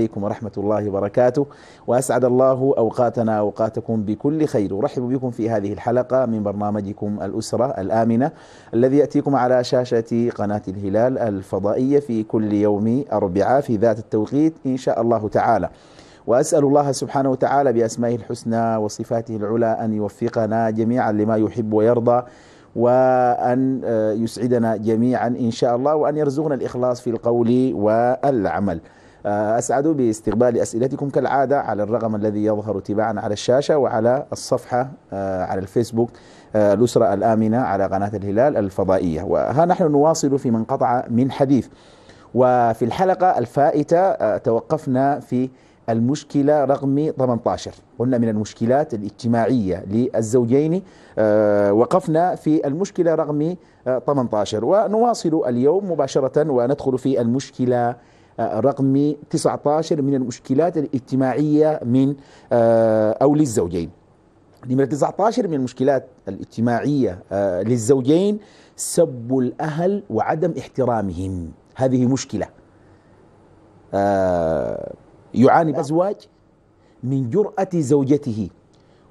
عليكم ورحمة الله وبركاته وأسعد الله أوقاتنا أوقاتكم بكل خير أرحب بكم في هذه الحلقة من برنامجكم الأسرة الآمنة الذي يأتيكم على شاشة قناة الهلال الفضائية في كل يوم أربعاء في ذات التوقيت إن شاء الله تعالى وأسأل الله سبحانه وتعالى بأسمائه الحسنى وصفاته العلى أن يوفقنا جميعا لما يحب ويرضى وأن آه، يسعدنا جميعا إن شاء الله وأن يرزقنا الإخلاص في القول والعمل آه، أسعد باستقبال أسئلتكم كالعادة على الرقم الذي يظهر تباعا على الشاشة وعلى الصفحة آه، على الفيسبوك آه، الأسرة الآمنة على قناة الهلال الفضائية وها نحن نواصل في من قطع من حديث وفي الحلقة الفائتة توقفنا في المشكلة رقم 18 قلنا من المشكلات الاجتماعية للزوجين وقفنا في المشكلة رقم 18 ونواصل اليوم مباشرة وندخل في المشكلة آه، رقم 19 من المشكلات الاجتماعية من آه، أو للزوجين نمرة 19 من المشكلات الاجتماعية آه، للزوجين سب الأهل وعدم احترامهم هذه مشكلة يعاني الأزواج من جرأة زوجته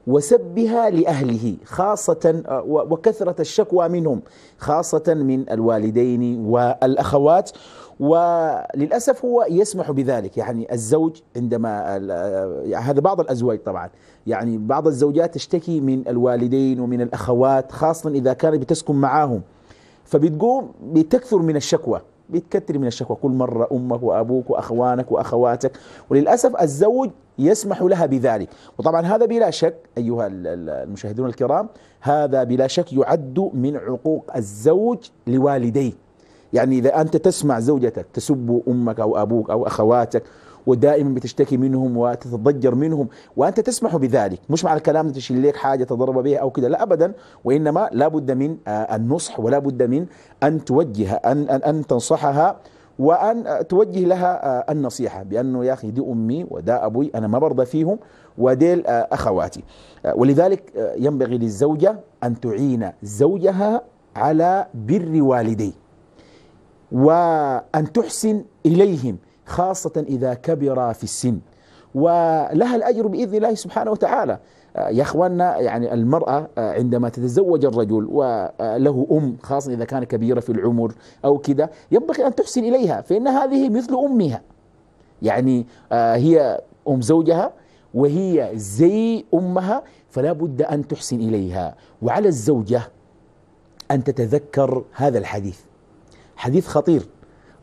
وسبها لأهله خاصة آه، وكثرة الشكوى منهم خاصة من الوالدين والأخوات وللأسف هو يسمح بذلك يعني الزوج عندما آه، يعني هذا بعض الأزواج طبعا يعني بعض الزوجات تشتكي من الوالدين ومن الأخوات خاصة إذا كانت بتسكن معاهم فبتقوم بتكثر من الشكوى بيتكتري من الشكوى كل مرة أمك وأبوك وأخوانك وأخواتك وللأسف الزوج يسمح لها بذلك وطبعا هذا بلا شك أيها المشاهدون الكرام هذا بلا شك يعد من عقوق الزوج لوالديه يعني إذا أنت تسمع زوجتك تسب أمك أو أبوك أو أخواتك ودائما بتشتكي منهم وتتضجر منهم وأنت تسمح بذلك مش مع الكلام تشيل لك حاجة تضرب بها أو كده لا أبدا وإنما لا بد من آه، النصح ولا بد من أن توجه أن, أن, أن تنصحها وأن آه، توجه لها آه، النصيحة بأنه يا أخي دي أمي ودا أبوي أنا ما برضى فيهم وديل أخواتي ولذلك ينبغي للزوجة أن تعين زوجها على بر والديه وأن تحسن إليهم خاصة إذا كبر في السن ولها الأجر بإذن الله سبحانه وتعالى آه، يا أخوانا يعني المراه آه، عندما تتزوج الرجل وله ام خاصه اذا كان كبيره في العمر او كذا ينبغي ان تحسن اليها فان هذه مثل امها يعني آه، هي ام زوجها وهي زي امها فلا بد ان تحسن اليها وعلى الزوجه ان تتذكر هذا الحديث حديث خطير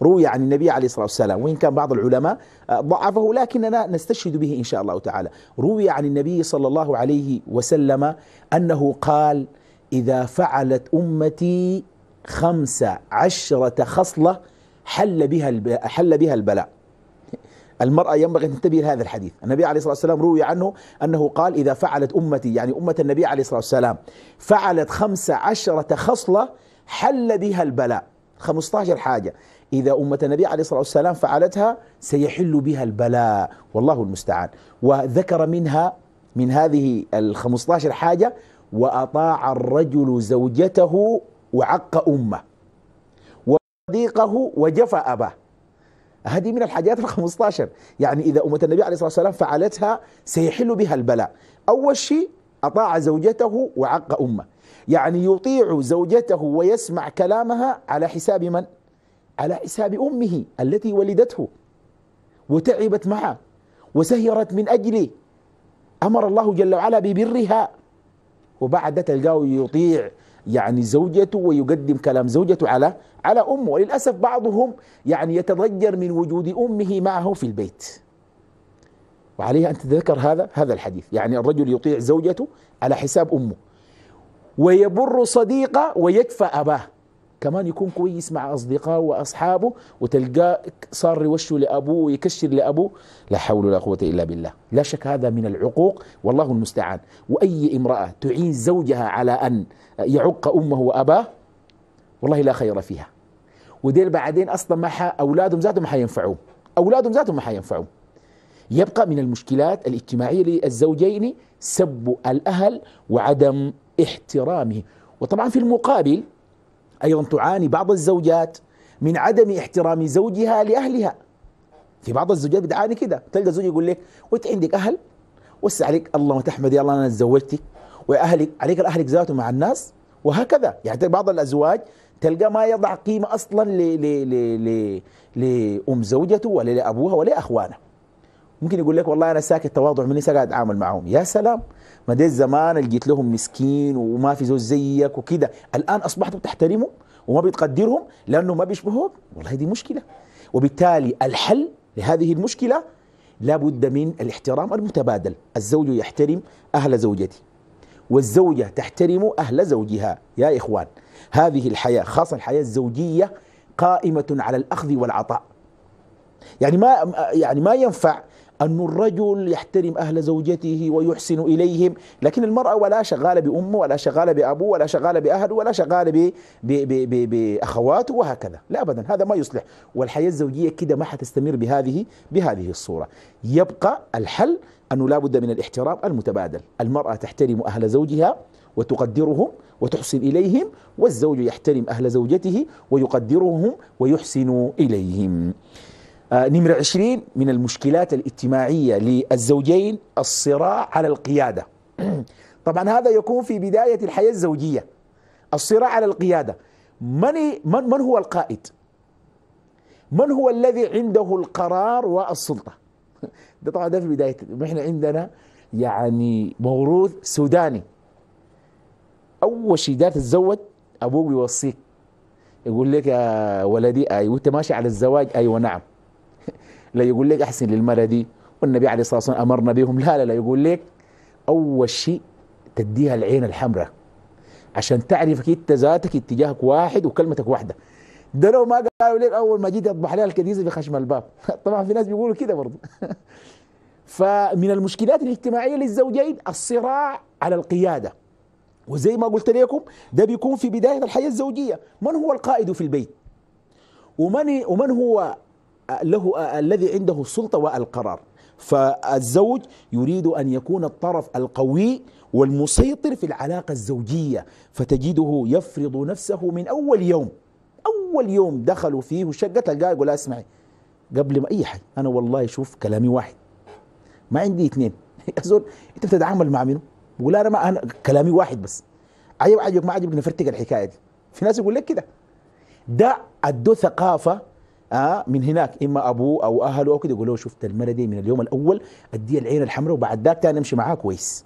روي عن النبي عليه الصلاة والسلام وإن كان بعض العلماء آه، ضعفه لكننا نستشهد به إن شاء الله تعالى روي عن النبي صلى الله عليه وسلم أنه قال إذا فعلت أمتي خمس عشرة خصلة حل بها حل بها البلاء المرأة ينبغي أن تنتبه لهذا الحديث النبي عليه الصلاة والسلام روي عنه أنه قال إذا فعلت أمتي يعني أمة النبي عليه الصلاة والسلام فعلت خمس عشرة خصلة حل بها البلاء 15 حاجة إذا أمة النبي عليه الصلاة والسلام فعلتها سيحل بها البلاء والله المستعان وذكر منها من هذه الخمسطاشر حاجة وأطاع الرجل زوجته وعق أمه وصديقه وجفى أباه هذه من الحاجات الخمسطاشر يعني إذا أمة النبي عليه الصلاة والسلام فعلتها سيحل بها البلاء أول شيء أطاع زوجته وعق أمه يعني يطيع زوجته ويسمع كلامها على حساب من؟ على حساب أمه التي ولدته وتعبت معه وسهرت من أجله أمر الله جل وعلا ببرها وبعد تلقاه يطيع يعني زوجته ويقدم كلام زوجته على على امه وللاسف بعضهم يعني يتضجر من وجود امه معه في البيت وعليها ان تتذكر هذا هذا الحديث يعني الرجل يطيع زوجته على حساب امه ويبر صديقه ويكفى اباه كمان يكون كويس مع أصدقائه وأصحابه وتلقاه صار يوشه لأبوه ويكشر لأبوه لا حول ولا قوة إلا بالله لا شك هذا من العقوق والله المستعان وأي امرأة تعين زوجها على أن يعق أمه وأباه والله لا خير فيها وديل بعدين أصلا ما أولادهم ذاتهم ما حينفعوه، أولادهم ذاتهم ما حينفعوه. يبقى من المشكلات الاجتماعية للزوجين سب الأهل وعدم احترامه وطبعا في المقابل أيضا تعاني بعض الزوجات من عدم احترام زوجها لأهلها في بعض الزوجات بتعاني كده تلقى زوج يقول لك وانت عندك اهل وسع عليك الله تحمد يا الله انا تزوجتك واهلك عليك اهلك ذاته مع الناس وهكذا يعني بعض الازواج تلقى ما يضع قيمه اصلا ل ل ل ل لام زوجته ولا لابوها ولا اخوانه ممكن يقول لك والله انا ساكت تواضع مني ساكت اتعامل معهم يا سلام ما ديل زمان اللي جيت لهم مسكين وما في زوج زيك وكده الان اصبحتوا بتحترموا وما بتقدرهم لانه ما بيشبهوك والله دي مشكله وبالتالي الحل لهذه المشكله لابد من الاحترام المتبادل الزوج يحترم اهل زوجته والزوجه تحترم اهل زوجها يا اخوان هذه الحياه خاصه الحياه الزوجيه قائمه على الاخذ والعطاء يعني ما يعني ما ينفع أن الرجل يحترم أهل زوجته ويحسن إليهم لكن المرأة ولا شغالة بأمه ولا شغالة بأبوه ولا شغالة بأهله ولا شغالة بأخواته وهكذا لا أبدا هذا ما يصلح والحياة الزوجية كده ما حتستمر بهذه بهذه الصورة يبقى الحل أنه لا بد من الاحترام المتبادل المرأة تحترم أهل زوجها وتقدرهم وتحسن إليهم والزوج يحترم أهل زوجته ويقدرهم ويحسن إليهم آه، نمرة عشرين من المشكلات الاجتماعية للزوجين الصراع على القيادة طبعا هذا يكون في بداية الحياة الزوجية الصراع على القيادة من, من, من هو القائد من هو الذي عنده القرار والسلطة ده طبعا ده في بداية احنا عندنا يعني موروث سوداني أول شيء ده تتزوج ابوه بيوصيك يقول لك يا ولدي أيوة أنت ماشي على الزواج أيوة نعم لا يقول لك احسن للمرأة دي والنبي عليه الصلاة والسلام امرنا بهم لا لا لا يقول لك اول شيء تديها العين الحمراء عشان تعرفك انت ذاتك اتجاهك واحد وكلمتك واحده ده لو ما قالوا لك اول ما جيت اطبح لها في بخشم الباب طبعا في ناس بيقولوا كده برضه فمن المشكلات الاجتماعيه للزوجين الصراع على القياده وزي ما قلت لكم ده بيكون في بدايه الحياه الزوجيه من هو القائد في البيت ومن ومن هو له آه، الذي عنده السلطة والقرار فالزوج يريد أن يكون الطرف القوي والمسيطر في العلاقة الزوجية فتجده يفرض نفسه من أول يوم أول يوم دخلوا فيه شقة تلقاه يقول اسمعي قبل ما أي حد أنا والله شوف كلامي واحد ما عندي اثنين يا زول أنت بتتعامل مع منه بقول أنا ما أنا كلامي واحد بس عجب عجبك ما عجبك نفرتك الحكاية دي في ناس يقول لك كده ده ادوه ثقافة آه من هناك اما ابوه او اهله او كده يقول له شفت المره دي من اليوم الاول اديه العين الحمراء وبعد ذاك تاني امشي معاه كويس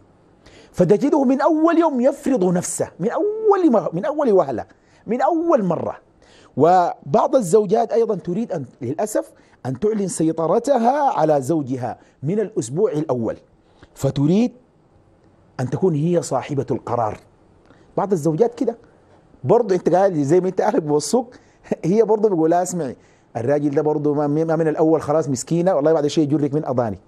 فتجده من اول يوم يفرض نفسه من اول مره من اول وهله من اول مره وبعض الزوجات ايضا تريد ان للاسف ان تعلن سيطرتها على زوجها من الاسبوع الاول فتريد ان تكون هي صاحبه القرار بعض الزوجات كده برضه انت قاعد زي ما انت عارف بوصوك هي برضه بيقول اسمعي الراجل ده برضه ما من الاول خلاص مسكينه والله بعد شيء يجرك من اضاني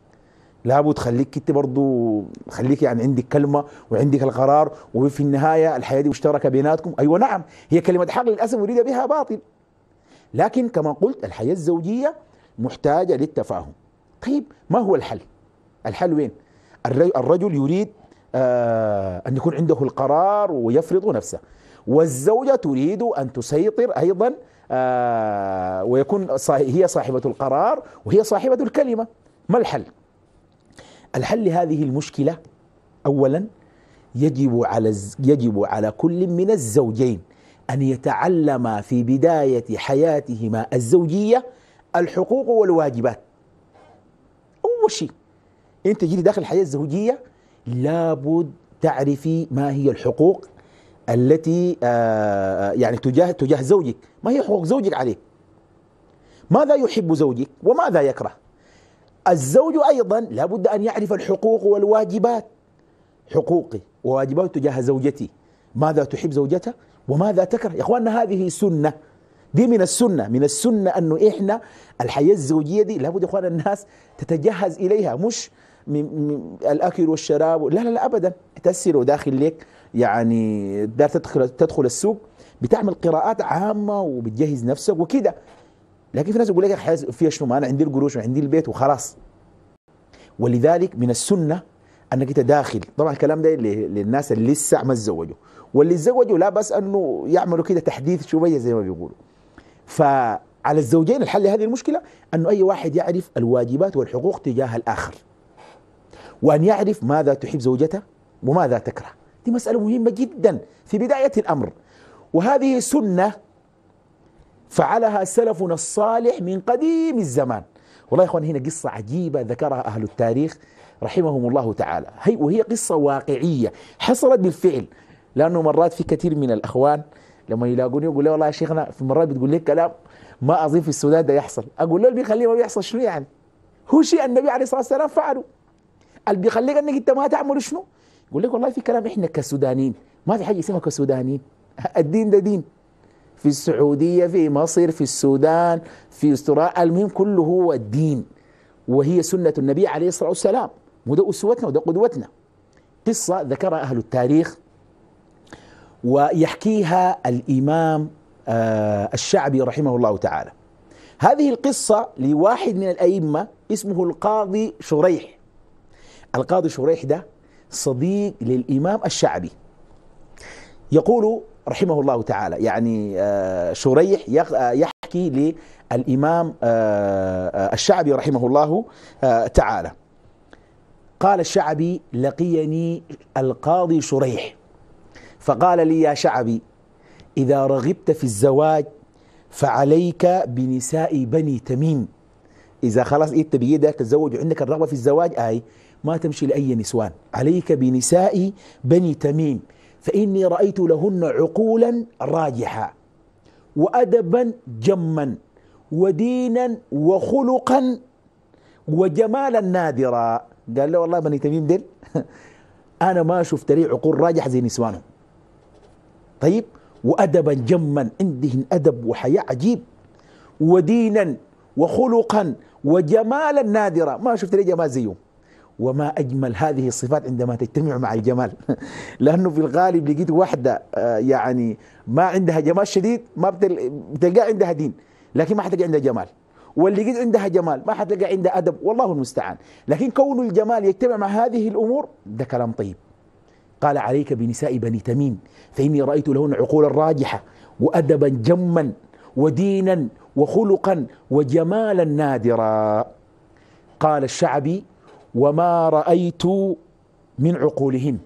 لابد خليك انت برضه خليك يعني عندك كلمه وعندك القرار وفي النهايه الحياه دي مشتركه بيناتكم ايوه نعم هي كلمه حق للاسف اريد بها باطل لكن كما قلت الحياه الزوجيه محتاجه للتفاهم طيب ما هو الحل؟ الحل وين؟ الرجل يريد آه ان يكون عنده القرار ويفرض نفسه والزوجه تريد ان تسيطر ايضا آه، ويكون هي صاحبة القرار وهي صاحبة الكلمة ما الحل؟ الحل لهذه المشكلة أولا يجب على يجب على كل من الزوجين أن يتعلم في بداية حياتهما الزوجية الحقوق والواجبات أول شيء أنت جيت داخل الحياة الزوجية لابد تعرفي ما هي الحقوق التي آه، آه، يعني تجاه تجاه زوجك ما هي حقوق زوجك عليه ماذا يحب زوجك وماذا يكره الزوج أيضا لابد أن يعرف الحقوق والواجبات حقوقي وواجبات تجاه زوجتي ماذا تحب زوجتها وماذا تكره يا إخواننا هذه سنة دي من السنة من السنة أنه إحنا الحياة الزوجية دي لابد يا إخواننا الناس تتجهز إليها مش من الأكل والشراب لا لا لا أبدا تسير داخل لك يعني دار تدخل تدخل السوق بتعمل قراءات عامه وبتجهز نفسك وكده لكن في ناس يقول لك فيها شنو ما انا عندي القروش وعندي البيت وخلاص ولذلك من السنه انك انت داخل طبعا الكلام ده للناس اللي لسه ما تزوجوا واللي تزوجوا لا بس انه يعملوا كده تحديث شويه زي ما بيقولوا فعلى الزوجين الحل لهذه المشكله انه اي واحد يعرف الواجبات والحقوق تجاه الاخر وان يعرف ماذا تحب زوجته وماذا تكره دي مسألة مهمة جدا في بداية الأمر وهذه سنة فعلها سلفنا الصالح من قديم الزمان والله يا إخوان هنا قصة عجيبة ذكرها أهل التاريخ رحمهم الله تعالى هي وهي قصة واقعية حصلت بالفعل لأنه مرات في كثير من الأخوان لما يلاقوني يقول لي والله يا شيخنا في مرات بتقول لي كلام ما أظن في السودان ده يحصل أقول له اللي بيخليه ما بيحصل شنو يعني هو شيء النبي عليه الصلاة والسلام فعله اللي بيخليك أنك أنت ما تعمل شنو يقول لك والله في كلام احنا كسودانيين ما في حاجه اسمها كسودانيين الدين ده دين في السعوديه في مصر في السودان في استراليا المهم كله هو الدين وهي سنه النبي عليه الصلاه والسلام وده اسوتنا وده قدوتنا قصه ذكرها اهل التاريخ ويحكيها الامام آه، الشعبي رحمه الله تعالى هذه القصه لواحد من الائمه اسمه القاضي شريح القاضي شريح ده صديق للإمام الشعبي يقول رحمه الله تعالى يعني آه، شريح آه، يحكي للإمام آه، الشعبي رحمه الله تعالى قال الشعبي لقيني القاضي شريح فقال لي يا شعبي إذا رغبت في الزواج فعليك بنساء بني تميم إذا خلاص إيه، أنت إيه بيدك تتزوج وعندك الرغبة في الزواج آي ما تمشي لأي نسوان عليك بنساء بني تميم فإني رأيت لهن عقولا راجحا وأدبا جما ودينا وخلقا وجمالا نادرا قال له والله بني تميم دل أنا ما شفت لي عقول راجح زي نسوانهم طيب وأدبا جما عندهن أدب وحياء عجيب ودينا وخلقا وجمالا نادرا ما شفت لي جمال زيهم وما أجمل هذه الصفات عندما تجتمع مع الجمال لأنه في الغالب لقيت واحدة آه، يعني ما عندها جمال شديد ما بتلقى عندها دين لكن ما حتلقى عندها جمال واللي قد عندها جمال ما حتلقى عندها أدب والله المستعان لكن كون الجمال يجتمع مع هذه الأمور ده كلام طيب قال عليك بنساء بني تميم فإني رأيت لهن عقولا راجحة وأدبا جما ودينا وخلقا وجمالا نادرا قال الشعبي وما رأيت من عقولهن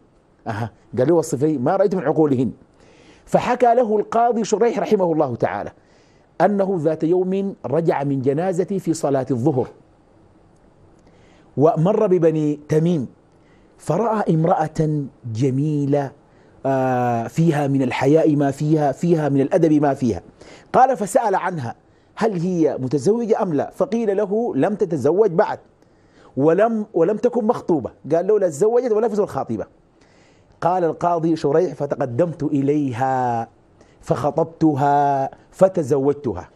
أها قال له وصف لي ما رأيت من عقولهن فحكى له القاضي شريح رحمه الله تعالى أنه ذات يوم رجع من جنازة في صلاة الظهر ومر ببني تميم فرأى امرأة جميلة آه، فيها من الحياء ما فيها فيها من الأدب ما فيها قال فسأل عنها هل هي متزوجة أم لا فقيل له لم تتزوج بعد ولم ولم تكن مخطوبة قال له لا تزوجت ولا فزوا الخاطبة قال القاضي شريح فتقدمت إليها فخطبتها فتزوجتها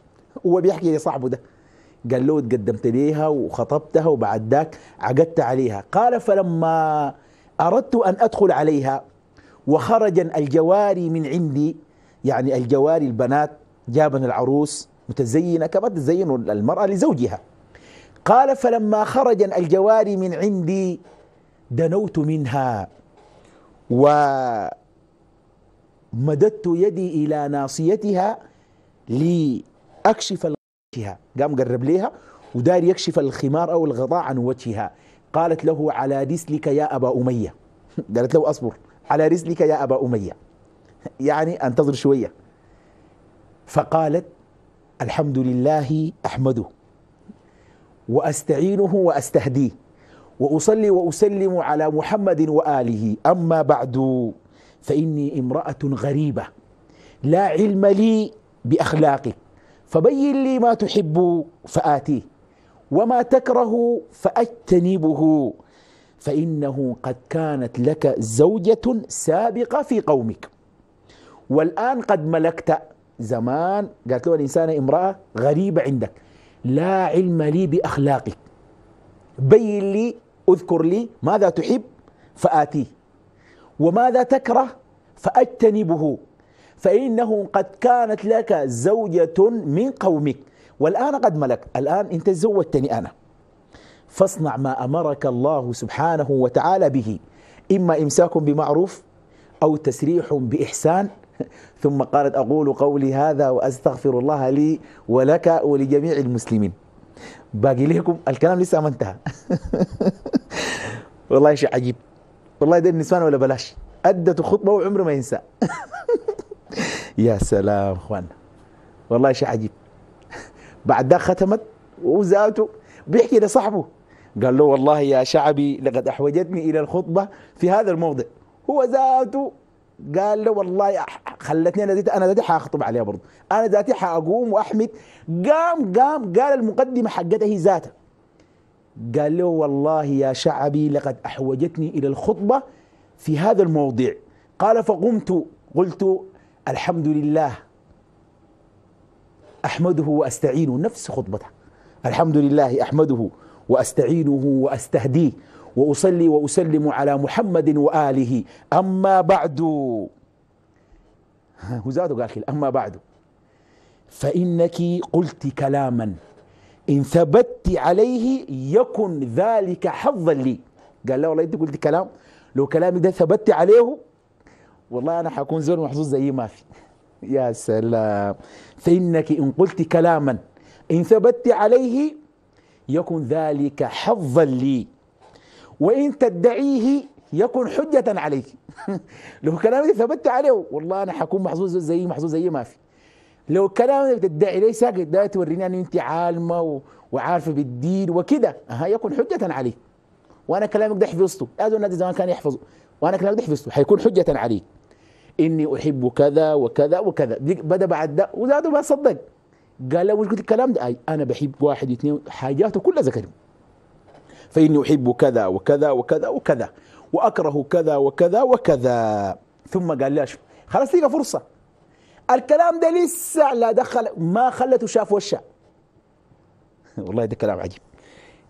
هو بيحكي لصاحبه ده قال له تقدمت ليها وخطبتها وبعد ذاك عقدت عليها قال فلما أردت أن أدخل عليها وخرج الجواري من عندي يعني الجواري البنات جابن العروس متزينة كما تزين المرأة لزوجها قال فلما خرج الجواري من عندي دنوت منها ومددت يدي إلى ناصيتها لأكشف وجهها قام قرب ليها ودار يكشف الخمار أو الغطاء عن وجهها قالت له على رسلك يا أبا أمية قالت له أصبر على رسلك يا أبا أمية يعني أنتظر شوية فقالت الحمد لله أحمده واستعينه واستهديه واصلي واسلم على محمد واله اما بعد فاني امراه غريبه لا علم لي باخلاقه فبين لي ما تحب فاتيه وما تكره فاجتنبه فانه قد كانت لك زوجه سابقه في قومك والان قد ملكت زمان قالت له الانسان امراه غريبه عندك لا علم لي بأخلاقك بين لي أذكر لي ماذا تحب فآتيه وماذا تكره فأجتنبه فإنه قد كانت لك زوجة من قومك والآن قد ملك الآن أنت زوجتني أنا فاصنع ما أمرك الله سبحانه وتعالى به إما إمساك بمعروف أو تسريح بإحسان ثم قالت أقول قولي هذا وأستغفر الله لي ولك ولجميع المسلمين باقي لكم الكلام لسه ما انتهى والله شيء عجيب والله ده النسوان ولا بلاش أدت خطبة وعمره ما ينسى يا سلام أخوان والله شيء عجيب بعد ده ختمت وزاته بيحكي لصاحبه قال له والله يا شعبي لقد احوجتني الى الخطبه في هذا الموضع هو ذاته قال له والله خلتني انا ذاتي انا ذاتي حاخطب عليها برضه انا ذاتي حاقوم واحمد قام قام قال المقدمه حقتها ذاتها قال له والله يا شعبي لقد احوجتني الى الخطبه في هذا الموضع قال فقمت قلت الحمد لله احمده واستعينه نفس خطبته الحمد لله احمده واستعينه واستهديه وأصلي وأسلم على محمد وآله أما بعد وزاد قال أما بعد فإنك قلت كلاما إن ثبت عليه يكن ذلك حظا لي قال لا والله أنت قلت كلام لو كلامي ده ثبت عليه والله أنا حكون زول محظوظ زي ما في يا سلام فإنك إن قلت كلاما إن ثبت عليه يكن ذلك حظا لي وإن تدعيه يكن حجة عليك لو كلام اللي ثبت عليه والله أنا حكون محظوظ زي محظوظ زي ما في لو كلام اللي بتدعي ليه ساكت ده توريني أن أنت عالمة وعارفة بالدين وكده ها يكن حجة عليك وأنا كلامك ده حفظته هذا النادي زمان كان يحفظه وأنا كلامك ده حفظته حيكون حجة عليك إني أحب كذا وكذا وكذا بدأ بعد ده وزاد ما صدق قال له قلت الكلام ده أي أنا بحب واحد اثنين حاجاته كلها ذكرهم فإني أحب كذا وكذا وكذا وكذا وأكره كذا وكذا وكذا ثم قال لها خلاص لقى فرصة الكلام ده لسه لا دخل ما خلته شاف وشه والله ده كلام عجيب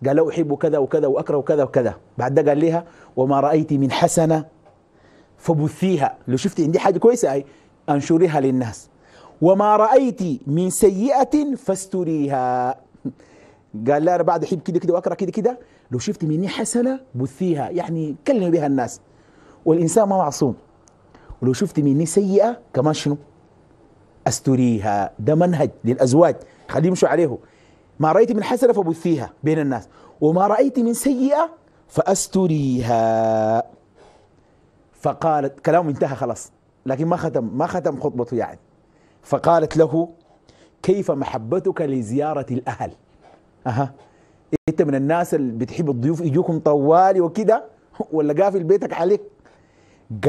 قال له أحب كذا وكذا وأكره كذا وكذا بعد ده قال لها وما رأيت من حسنة فبثيها لو شفتي عندي حاجة كويسة أي أنشريها للناس وما رأيت من سيئة فاستريها قال لا أنا بعد أحب كده كده وأكره كده كده لو شفت مني حسنة بثيها يعني كلمي بها الناس والإنسان ما معصوم ولو شفت مني سيئة كمان شنو أستريها ده منهج للأزواج خليه يمشوا عليه ما رأيت من حسنة فبثيها بين الناس وما رأيت من سيئة فأستريها فقالت كلامه انتهى خلاص لكن ما ختم ما ختم خطبته يعني فقالت له كيف محبتك لزيارة الأهل أها انت من الناس اللي بتحب الضيوف يجوكم طوالي وكده ولا قافل بيتك عليك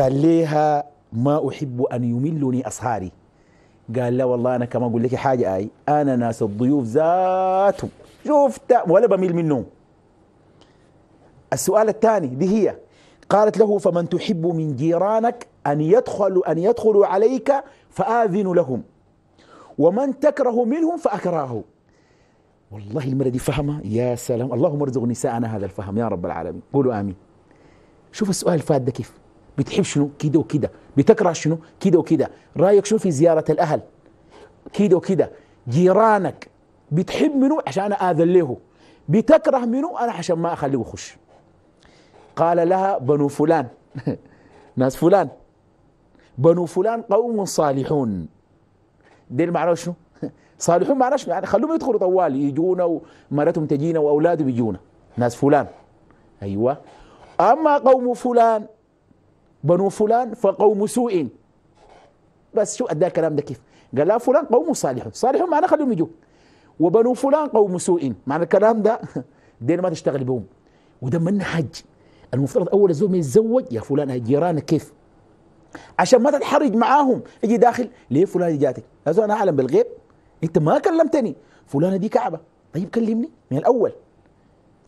قال ليها ما احب ان يملني اصهاري قال لا والله انا كما اقول لك حاجه اي انا ناس الضيوف ذاته شفت ولا بميل منهم السؤال الثاني دي هي قالت له فمن تحب من جيرانك ان يدخل ان يدخلوا عليك فاذن لهم ومن تكره منهم فاكرهه والله المرأة دي فهمة يا سلام اللهم ارزق نساءنا هذا الفهم يا رب العالمين قولوا آمين شوف السؤال الفات ده كيف بتحب شنو كده وكده بتكره شنو كده وكده رأيك شنو في زيارة الأهل كده وكده جيرانك بتحب منو عشان آذن له بتكره منو أنا عشان ما أخليه يخش قال لها بنو فلان ناس فلان بنو فلان قوم صالحون دي المعنى شنو صالحون معناش يعني خلوهم يدخلوا طوال يجونا ومرتهم تجينا واولادهم بيجونا ناس فلان ايوه اما قوم فلان بنو فلان فقوم سوء بس شو ادى الكلام ده كيف؟ قال لا فلان قوم صالح صالح معناه خليهم يجوا وبنو فلان قوم سوء معنى الكلام ده دين ما تشتغل بهم وده من حج المفترض اول الزول يتزوج يا فلان جيرانك كيف؟ عشان ما تتحرج معاهم يجي داخل ليه فلان جاتك؟ انا اعلم بالغيب انت ما كلمتني فلانه دي كعبه طيب كلمني من الاول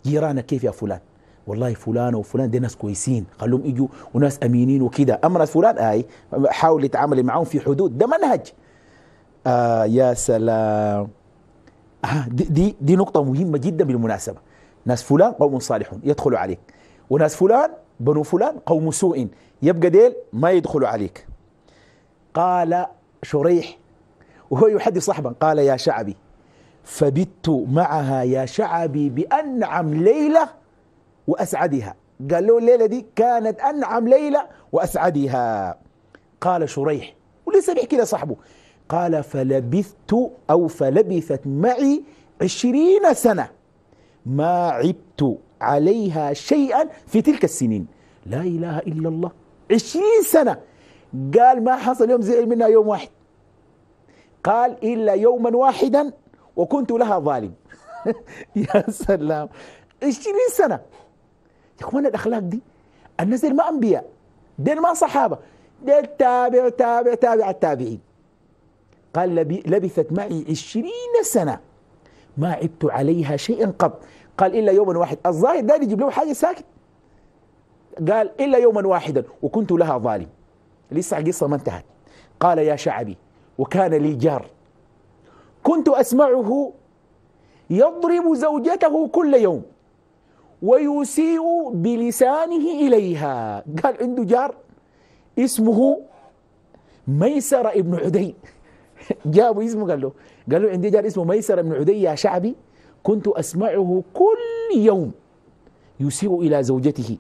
جيرانك كيف يا فلان والله فلان وفلان دي ناس كويسين خلوهم يجوا وناس امينين وكذا اما ناس فلان اي حاولي يتعامل معاهم في حدود ده منهج آه يا سلام آه دي, دي دي نقطة مهمة جدا بالمناسبة ناس فلان قوم صالحون يدخلوا عليك وناس فلان بنو فلان قوم سوء يبقى ديل ما يدخلوا عليك قال شريح وهو يحدث صحبا قال يا شعبي فبت معها يا شعبي بأنعم ليلة وأسعدها قال له الليلة دي كانت أنعم ليلة وأسعدها قال شريح ولسه بيحكي لصاحبه قال فلبثت أو فلبثت معي عشرين سنة ما عبت عليها شيئا في تلك السنين لا إله إلا الله عشرين سنة قال ما حصل يوم زعل منها يوم واحد قال إلا يوما واحدا وكنت لها ظالم يا سلام 20 سنة يا أخوانا الأخلاق دي الناس ما أنبياء دين ما صحابة دين تابع تابع تابع التابعين قال لبثت معي عشرين سنة ما عبت عليها شيئا قط قال إلا يوما واحد الظاهر ده يجيب له حاجة ساكت قال إلا يوما واحدا وكنت لها ظالم لسه القصة ما انتهت قال يا شعبي وكان لي جار كنت اسمعه يضرب زوجته كل يوم ويسيء بلسانه اليها قال عنده جار اسمه ميسر ابن عدي جابوا اسمه قال له قال له عندي جار اسمه ميسر ابن عدي يا شعبي كنت اسمعه كل يوم يسيء الى زوجته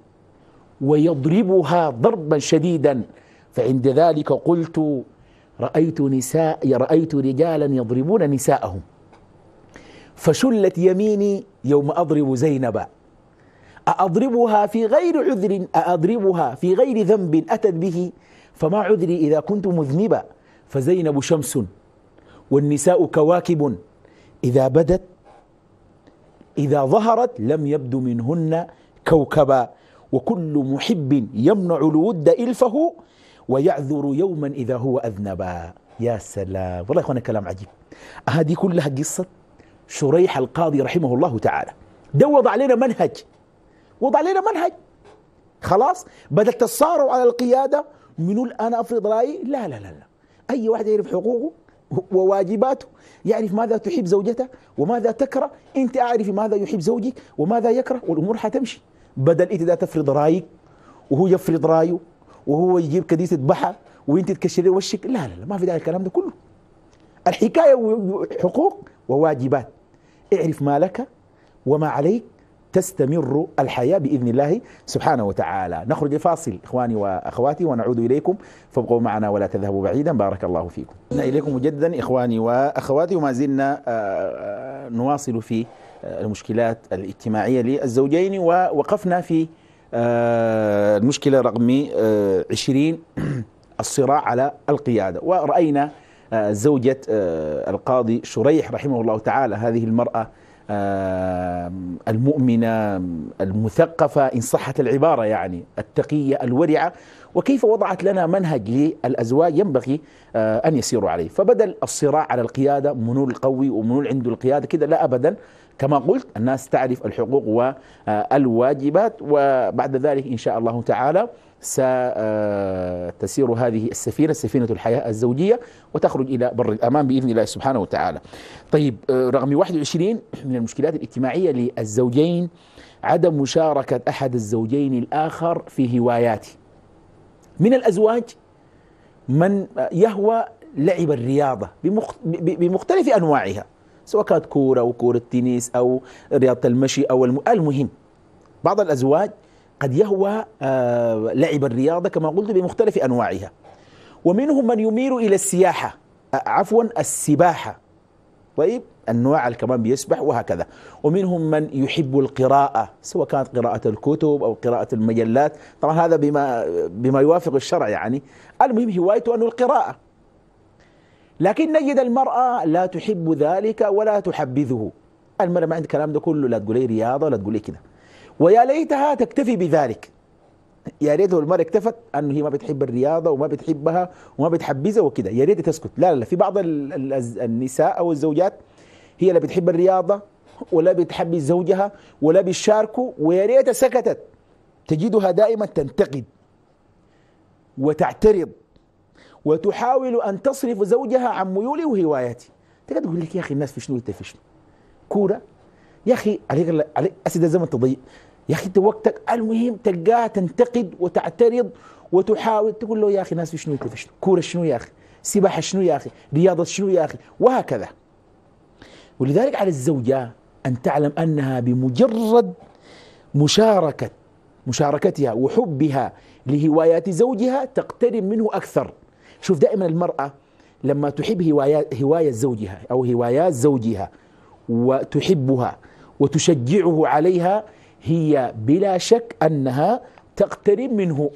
ويضربها ضربا شديدا فعند ذلك قلت رأيت نساء رأيت رجالا يضربون نساءهم فشلت يميني يوم أضرب زينبا أأضربها في غير عذر أأضربها في غير ذنب أتت به فما عذري إذا كنت مذنبا فزينب شمس والنساء كواكب إذا بدت إذا ظهرت لم يبدو منهن كوكبا وكل محب يمنع الود إلفه ويعذر يوما إذا هو أذنبا يا سلام والله إخوانا كلام عجيب هذه كلها قصة شريح القاضي رحمه الله تعالى ده وضع لنا منهج وضع لنا منهج خلاص بدل تصاروا على القيادة من الآن أفرض رأيي لا لا لا لا أي واحد يعرف حقوقه وواجباته يعرف ماذا تحب زوجته وماذا تكره أنت أعرف ماذا يحب زوجك وماذا يكره والأمور حتمشي بدل أنت تفرض رأيك وهو يفرض رأيه وهو يجيب كديسة بحر وانت تكشري وشك لا لا لا ما في داعي الكلام ده كله الحكايه حقوق وواجبات اعرف ما لك وما عليك تستمر الحياه باذن الله سبحانه وتعالى نخرج فاصل اخواني واخواتي ونعود اليكم فابقوا معنا ولا تذهبوا بعيدا بارك الله فيكم اليكم مجددا اخواني واخواتي وما زلنا آه، آه، نواصل في آه، المشكلات الاجتماعيه للزوجين ووقفنا في آه، المشكلة رقم 20 آه، الصراع على القيادة ورأينا آه، زوجة القاضي شريح رحمه الله تعالى هذه المرأة المؤمنة المثقفة إن صحت العبارة يعني التقية الورعة وكيف وضعت لنا منهج للأزواج ينبغي أن يسيروا عليه فبدل الصراع على القيادة منول قوي ومنول عنده القيادة كده لا أبدا كما قلت الناس تعرف الحقوق والواجبات وبعد ذلك إن شاء الله تعالى ستسير آه، هذه السفينة سفينة الحياة الزوجية وتخرج إلى بر الأمان بإذن الله سبحانه وتعالى طيب آه، رقم 21 من المشكلات الاجتماعية للزوجين عدم مشاركة أحد الزوجين الآخر في هواياته من الأزواج من يهوى لعب الرياضة بمختلف أنواعها سواء كانت كورة أو كورة تنس أو رياضة المشي أو الم... المهم بعض الأزواج قد يهوى آه، لعب الرياضة كما قلت بمختلف أنواعها ومنهم من يميل إلى السياحة عفوا السباحة طيب النوع كمان بيسبح وهكذا ومنهم من يحب القراءة سواء كانت قراءة الكتب أو قراءة المجلات طبعا هذا بما, بما يوافق الشرع يعني المهم هوايته أنه القراءة لكن نجد المرأة لا تحب ذلك ولا تحبذه المرأة ما عند الكلام ده كله لا تقولي رياضة ولا تقولي كده ويا ليتها تكتفي بذلك يا ريت المرأة اكتفت انه هي ما بتحب الرياضة وما بتحبها وما بتحبذها وكده يا ريت تسكت لا لا في بعض النساء او الزوجات هي لا بتحب الرياضة ولا بتحب زوجها ولا بتشاركه ويا ريتها سكتت تجدها دائما تنتقد وتعترض وتحاول أن تصرف زوجها عن ميولي وهواياتي تقعد تقول لك يا أخي الناس في شنو في شنو كورة يا أخي عليك عليك أسد الزمن تضيع يا أخي أنت وقتك المهم تلقاها تنتقد وتعترض وتحاول تقول له يا أخي الناس في شنو في شنو كورة شنو يا أخي سباحة شنو يا أخي رياضة شنو يا أخي وهكذا ولذلك على الزوجة أن تعلم أنها بمجرد مشاركة مشاركتها وحبها لهوايات زوجها تقترب منه أكثر شوف دائما المرأة لما تحب هواية زوجها أو هوايات زوجها وتحبها وتشجعه عليها هي بلا شك أنها تقترب منه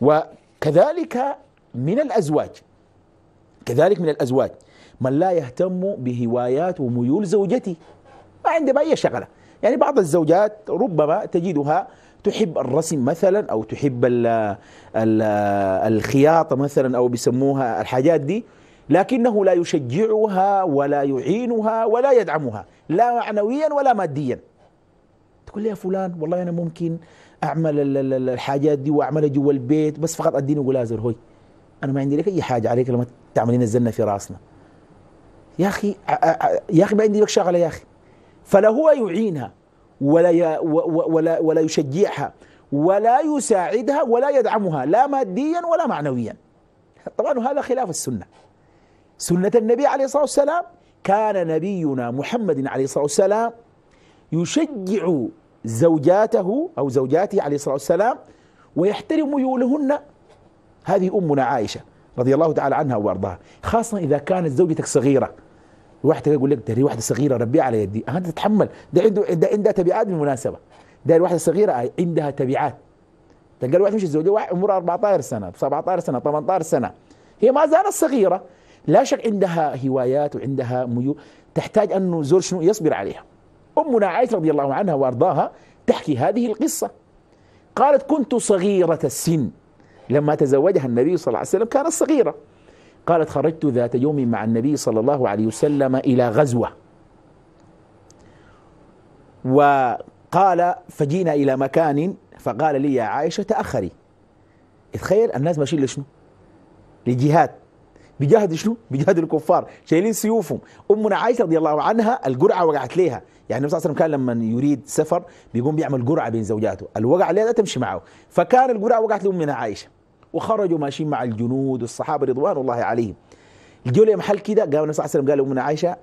وكذلك من الأزواج كذلك من الأزواج من لا يهتم بهوايات وميول زوجته ما عنده أي شغلة يعني بعض الزوجات ربما تجدها تحب الرسم مثلا او تحب ال ال الخياطه مثلا او بيسموها الحاجات دي لكنه لا يشجعها ولا يعينها ولا يدعمها لا معنويا ولا ماديا تقول لي يا فلان والله انا ممكن اعمل الحاجات دي واعملها جوا البيت بس فقط اديني غلازر هوي انا ما عندي لك اي حاجه عليك لما تعملين الزنه في راسنا يا اخي يا اخي ما عندي لك شغله يا اخي فلا هو يعينها ولا ولا ولا يشجعها ولا يساعدها ولا يدعمها لا ماديا ولا معنويا طبعا هذا خلاف السنة سنة النبي عليه الصلاة والسلام كان نبينا محمد عليه الصلاة والسلام يشجع زوجاته أو زوجاته عليه الصلاة والسلام ويحترم ميولهن هذه أمنا عائشة رضي الله تعالى عنها وأرضاها خاصة إذا كانت زوجتك صغيرة الواحد يقول لك ده واحده صغيره ربيها على يدي هذا تتحمل ده عنده ده عندها تبعات بالمناسبه ده الواحده الصغيره عندها تبعات تلقى الواحد مش واحد عمره 14 سنه 17 سنه 18 سنه هي ما زالت صغيره لا شك عندها هوايات وعندها ميول تحتاج انه زور شنو يصبر عليها امنا عائشه رضي الله عنها وارضاها تحكي هذه القصه قالت كنت صغيره السن لما تزوجها النبي صلى الله عليه وسلم كانت صغيره قالت خرجت ذات يوم مع النبي صلى الله عليه وسلم إلى غزوة وقال فجينا إلى مكان فقال لي يا عائشة تأخري تخيل الناس ماشيين لشنو لجهاد بيجاهد شنو؟ بيجاهد الكفار شايلين سيوفهم امنا عائشه رضي الله عنها القرعه وقعت ليها يعني النبي صلى الله عليه وسلم كان لما يريد سفر بيقوم بيعمل قرعه بين زوجاته الوقع عليها لا تمشي معه فكان القرعه وقعت لامنا عائشه وخرجوا ماشيين مع الجنود والصحابه رضوان الله عليهم جو لهم حل كده قام النبي صلى الله عليه وسلم قال لامنا عائشه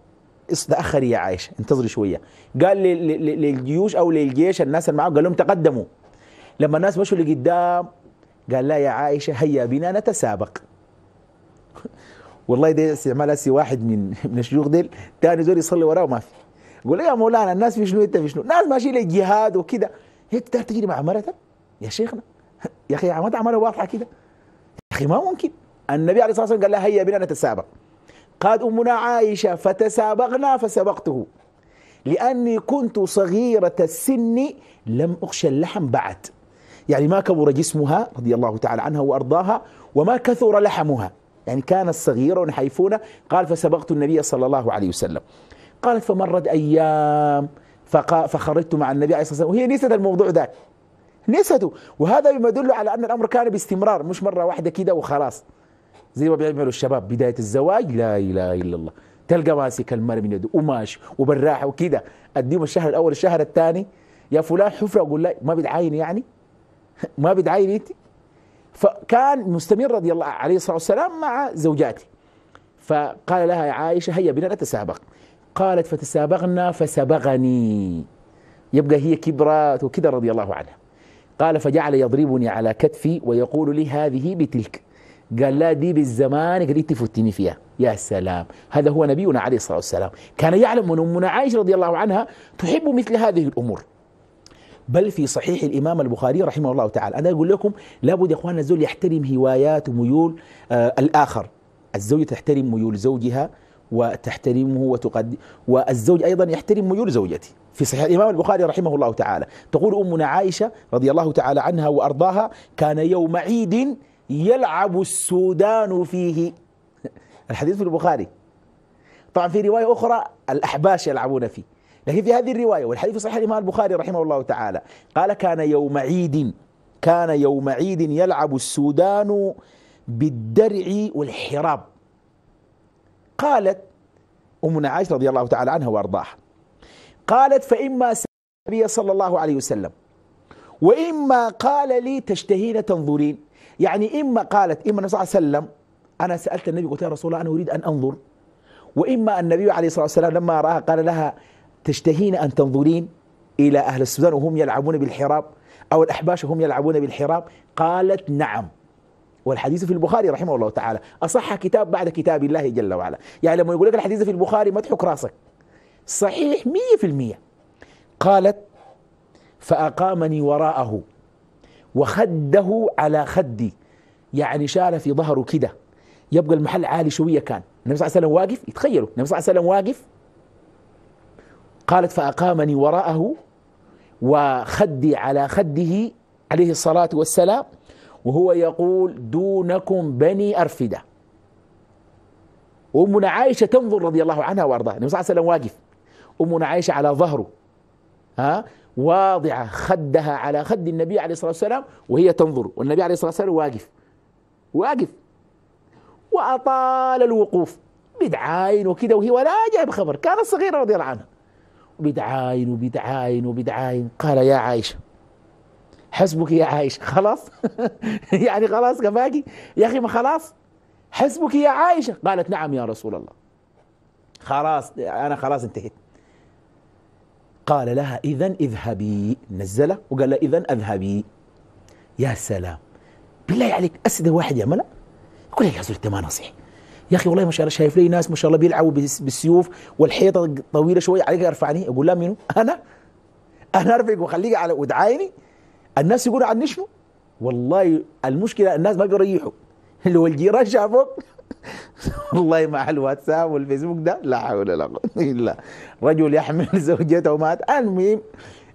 تاخري يا عائشه انتظري شويه قال للجيوش او للجيش الناس اللي معاهم قال لهم تقدموا لما الناس مشوا لقدام قال لا يا عائشه هيا بنا نتسابق والله ده استعمال اسي واحد من من الشيوخ ديل ثاني زول يصلي وراه وما في يقول يا مولانا الناس في شنو انت في شنو ناس ماشيين للجهاد وكده هي تقدر تجري مع مرتك يا شيخنا يا اخي ما عملها واضحه كده أخي ما ممكن النبي عليه الصلاة والسلام قال لها هيا بنا نتسابق قالت أمنا عائشة فتسابقنا فسبقته لأني كنت صغيرة السن لم أخشى اللحم بعد يعني ما كبر جسمها رضي الله تعالى عنها وأرضاها وما كثر لحمها يعني كانت صغيرة ونحيفونة قال فسبقت النبي صلى الله عليه وسلم قالت فمرت أيام فخرجت مع النبي عليه الصلاة والسلام وهي نسيت الموضوع ذاك نسدوا وهذا بما يدل على أن الأمر كان باستمرار مش مرة واحدة كده وخلاص زي ما بيعملوا الشباب بداية الزواج لا إله إلا الله تلقى ماسك المرأة من يده وماشي وبالراحة وكده أديهم الشهر الأول الشهر الثاني يا فلان حفرة أقول لا ما بتعاين يعني ما بتعاين أنت فكان مستمر رضي الله عليه الصلاة والسلام مع زوجاته فقال لها يا عائشة هيا بنا نتسابق قالت فتسابقنا فسبغني يبقى هي كبرات وكده رضي الله عنها قال فجعل يضربني على كتفي ويقول لي هذه بتلك قال لا دي بالزمان قد تفتني فيها يا سلام هذا هو نبينا عليه الصلاة والسلام كان يعلم أن أمنا عائشة رضي الله عنها تحب مثل هذه الأمور بل في صحيح الإمام البخاري رحمه الله تعالى أنا أقول لكم لابد يا إخواننا الزول يحترم هوايات وميول آه الآخر الزوجة تحترم ميول زوجها وتحترمه وتقدم والزوج أيضا يحترم ميول زوجته في صحيح الإمام البخاري رحمه الله تعالى تقول أمنا عائشة رضي الله تعالى عنها وأرضاها كان يوم عيد يلعب السودان فيه الحديث في البخاري طبعا في رواية أخرى الأحباش يلعبون فيه لكن في هذه الرواية والحديث في صحيح الإمام البخاري رحمه الله تعالى قال كان يوم عيد كان يوم عيد يلعب السودان بالدرع والحراب قالت أمنا عائشة رضي الله تعالى عنها وأرضاها قالت فإما سأل النبي صلى الله عليه وسلم وإما قال لي تشتهين تنظرين يعني إما قالت إما النبي صلى الله عليه وسلم أنا سألت النبي قلت يا رسول الله أنا أريد أن أنظر وإما النبي عليه الصلاة والسلام لما رأها قال لها تشتهين أن تنظرين إلى أهل السودان وهم يلعبون بالحراب أو الأحباش وهم يلعبون بالحراب قالت نعم والحديث في البخاري رحمه الله تعالى أصح كتاب بعد كتاب الله جل وعلا يعني لما يقول لك الحديث في البخاري ما تحك راسك صحيح مية في المية قالت فأقامني وراءه وخده على خدي يعني شال في ظهره كده يبقى المحل عالي شوية كان النبي صلى الله عليه وسلم واقف يتخيلوا النبي صلى الله عليه وسلم واقف قالت فأقامني وراءه وخدي على خده عليه الصلاة والسلام وهو يقول دونكم بني أرفدة أمنا عائشة تنظر رضي الله عنها وأرضاها النبي صلى الله عليه وسلم واقف أمنا عائشة على ظهره ها واضعة خدها على خد النبي عليه الصلاة والسلام وهي تنظر والنبي عليه الصلاة والسلام واقف واقف وأطال الوقوف بدعاين وكذا وهي ولا جايب خبر كانت صغيرة رضي الله عنها بدعاين وبدعاين وبدعاين قال يا عائشة حسبك يا عايشة خلاص يعني خلاص كفاكي يا أخي ما خلاص حسبك يا عائشة قالت نعم يا رسول الله خلاص أنا خلاص انتهيت قال لها إذا اذهبي نزله وقال لها إذا اذهبي يا سلام بالله عليك أسد واحد يعملها يقول لك يا زول ما نصيح يا اخي والله ما شاء الله شايف لي ناس ما شاء الله بيلعبوا بالسيوف والحيطه طويله شويه عليك ارفعني اقول لا منو انا انا ارفعك وخليك على ودعايني الناس يقولوا عن نشفوا والله المشكله الناس ما بيريحوا اللي هو الجيران شافوك والله مع الواتساب والفيسبوك ده لا حول ولا قوه الا رجل يحمل زوجته ومات المهم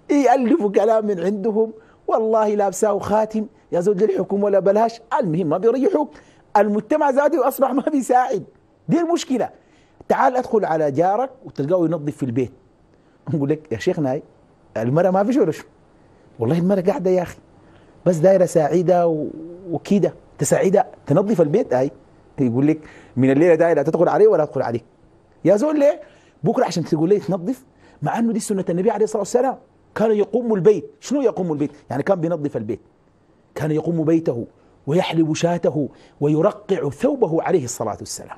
يألفوا كلام من عندهم والله لابساه خاتم يا زوج الحكومة ولا بلاش المهم ما بيريحوك المجتمع زاده أصبح ما بيساعد دي المشكلة تعال أدخل على جارك وتلقاه ينظف في البيت نقول لك يا شيخ ناي المرأة ما في ولا شو والله انا قاعدة يا أخي بس دايرة سعيدة وكده تسعيدة تنظف البيت أي يقول لك من الليلة دايرة تدخل عليه ولا تدخل عليه يا زول ليه بكرة عشان تقول لي تنظف مع أنه دي سنة النبي عليه الصلاة والسلام كان يقوم البيت شنو يقوم البيت يعني كان بينظف البيت كان يقوم بيته ويحلب شاته ويرقع ثوبه عليه الصلاة والسلام